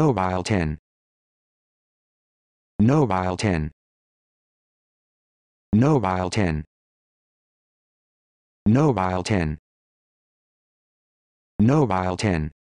Nobile 10. Nobile 10. Nobile 10. Nobile 10. Nobile 10.